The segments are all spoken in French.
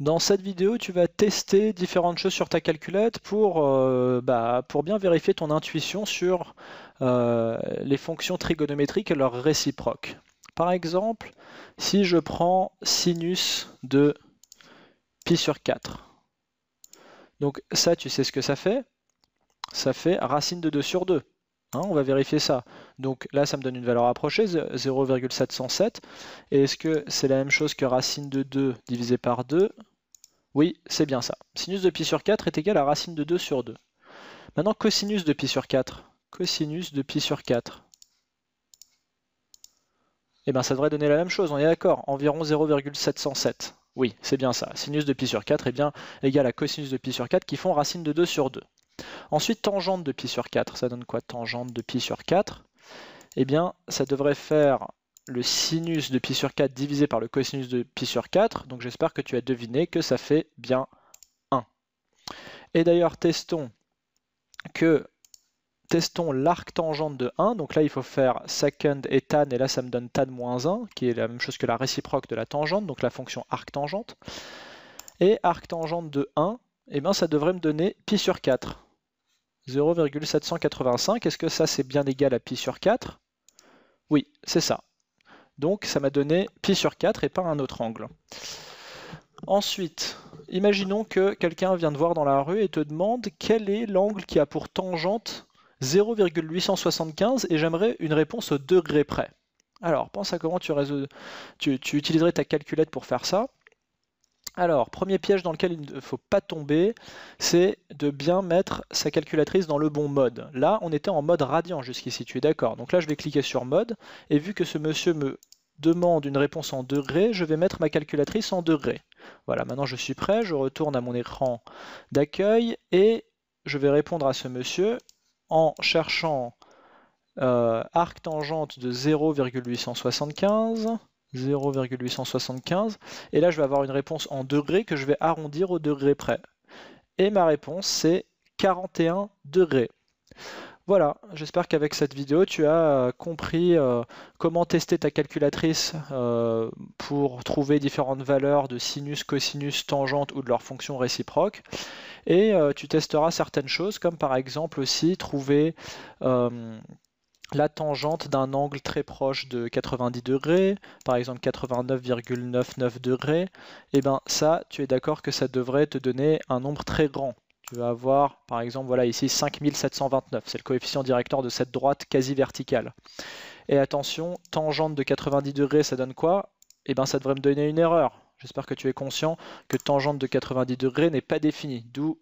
Dans cette vidéo, tu vas tester différentes choses sur ta calculette pour, euh, bah, pour bien vérifier ton intuition sur euh, les fonctions trigonométriques et leurs réciproques. Par exemple, si je prends sinus de pi sur 4. Donc ça, tu sais ce que ça fait Ça fait racine de 2 sur 2. Hein, on va vérifier ça. Donc là, ça me donne une valeur approchée, 0,707. Et est-ce que c'est la même chose que racine de 2 divisé par 2 Oui, c'est bien ça. Sinus de pi sur 4 est égal à racine de 2 sur 2. Maintenant, cosinus de pi sur 4. Cosinus de pi sur 4. Eh bien, ça devrait donner la même chose, on est d'accord. Environ 0,707. Oui, c'est bien ça. Sinus de pi sur 4 est bien égal à cosinus de pi sur 4 qui font racine de 2 sur 2. Ensuite, tangente de pi sur 4, ça donne quoi Tangente de pi sur 4 Eh bien, ça devrait faire le sinus de pi sur 4 divisé par le cosinus de pi sur 4. Donc j'espère que tu as deviné que ça fait bien 1. Et d'ailleurs, testons que testons l'arc tangente de 1. Donc là, il faut faire second et tan, et là, ça me donne tan moins 1, qui est la même chose que la réciproque de la tangente, donc la fonction arc tangente. Et arc tangente de 1, eh bien, ça devrait me donner pi sur 4. 0,785, est-ce que ça c'est bien égal à pi sur 4 Oui, c'est ça. Donc ça m'a donné pi sur 4 et pas un autre angle. Ensuite, imaginons que quelqu'un vient te voir dans la rue et te demande quel est l'angle qui a pour tangente 0,875 et j'aimerais une réponse au degré près. Alors, pense à comment tu, tu utiliserais ta calculette pour faire ça. Alors, premier piège dans lequel il ne faut pas tomber, c'est de bien mettre sa calculatrice dans le bon mode. Là, on était en mode radiant jusqu'ici, tu es d'accord Donc là, je vais cliquer sur mode, et vu que ce monsieur me demande une réponse en degrés, je vais mettre ma calculatrice en degrés. Voilà, maintenant je suis prêt, je retourne à mon écran d'accueil, et je vais répondre à ce monsieur en cherchant euh, arc tangente de 0,875 0,875. Et là, je vais avoir une réponse en degrés que je vais arrondir au degré près. Et ma réponse, c'est 41 degrés. Voilà, j'espère qu'avec cette vidéo, tu as euh, compris euh, comment tester ta calculatrice euh, pour trouver différentes valeurs de sinus, cosinus, tangente ou de leurs fonctions réciproques. Et tu testeras certaines choses, comme par exemple aussi trouver la tangente d'un angle très proche de 90 degrés, par exemple 89,99 degrés, et eh bien ça, tu es d'accord que ça devrait te donner un nombre très grand. Tu vas avoir, par exemple, voilà ici 5729, c'est le coefficient directeur de cette droite quasi verticale. Et attention, tangente de 90 degrés, ça donne quoi Eh bien ça devrait me donner une erreur. J'espère que tu es conscient que tangente de 90 degrés n'est pas définie, d'où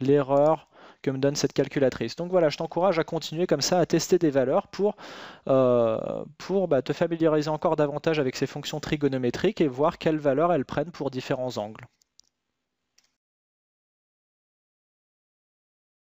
l'erreur me donne cette calculatrice. Donc voilà, je t'encourage à continuer comme ça, à tester des valeurs pour, euh, pour bah, te familiariser encore davantage avec ces fonctions trigonométriques et voir quelles valeurs elles prennent pour différents angles.